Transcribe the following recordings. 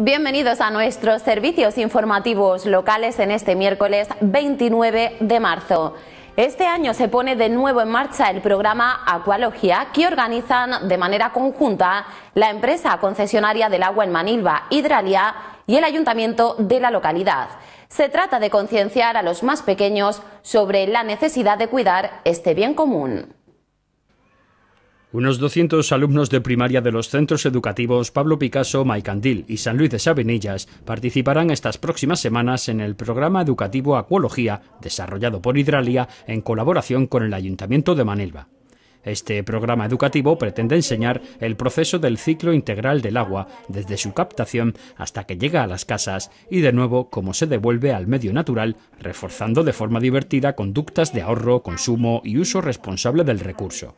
Bienvenidos a nuestros servicios informativos locales en este miércoles 29 de marzo. Este año se pone de nuevo en marcha el programa Acualogía que organizan de manera conjunta la empresa concesionaria del agua en Manilva, Hidralia y el ayuntamiento de la localidad. Se trata de concienciar a los más pequeños sobre la necesidad de cuidar este bien común. Unos 200 alumnos de primaria de los centros educativos Pablo Picasso, Maicandil y San Luis de Sabinillas participarán estas próximas semanas en el programa educativo Acuología, desarrollado por Hidralia en colaboración con el Ayuntamiento de Manilva. Este programa educativo pretende enseñar el proceso del ciclo integral del agua, desde su captación hasta que llega a las casas y de nuevo cómo se devuelve al medio natural, reforzando de forma divertida conductas de ahorro, consumo y uso responsable del recurso.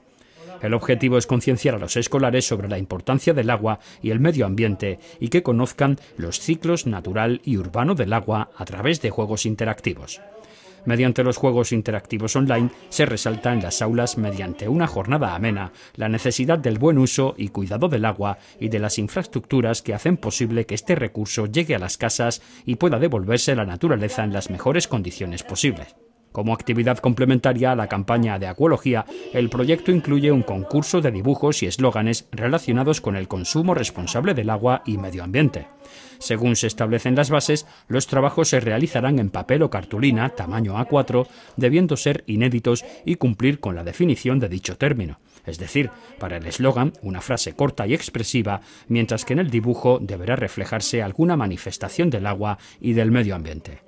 El objetivo es concienciar a los escolares sobre la importancia del agua y el medio ambiente y que conozcan los ciclos natural y urbano del agua a través de juegos interactivos. Mediante los juegos interactivos online se resalta en las aulas mediante una jornada amena la necesidad del buen uso y cuidado del agua y de las infraestructuras que hacen posible que este recurso llegue a las casas y pueda devolverse a la naturaleza en las mejores condiciones posibles. Como actividad complementaria a la campaña de acuología, el proyecto incluye un concurso de dibujos y eslóganes relacionados con el consumo responsable del agua y medio ambiente. Según se establecen las bases, los trabajos se realizarán en papel o cartulina tamaño A4, debiendo ser inéditos y cumplir con la definición de dicho término. Es decir, para el eslogan, una frase corta y expresiva, mientras que en el dibujo deberá reflejarse alguna manifestación del agua y del medio ambiente.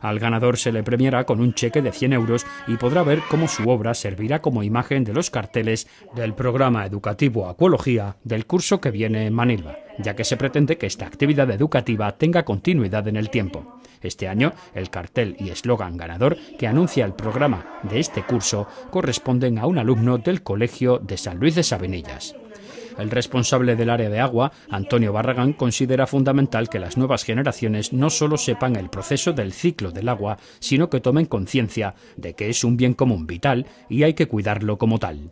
Al ganador se le premiará con un cheque de 100 euros y podrá ver cómo su obra servirá como imagen de los carteles del programa educativo Acuología del curso que viene en Manilva, ya que se pretende que esta actividad educativa tenga continuidad en el tiempo. Este año, el cartel y eslogan ganador que anuncia el programa de este curso corresponden a un alumno del Colegio de San Luis de Sabinillas. El responsable del área de agua, Antonio Barragán, considera fundamental que las nuevas generaciones no solo sepan el proceso del ciclo del agua, sino que tomen conciencia de que es un bien común vital y hay que cuidarlo como tal.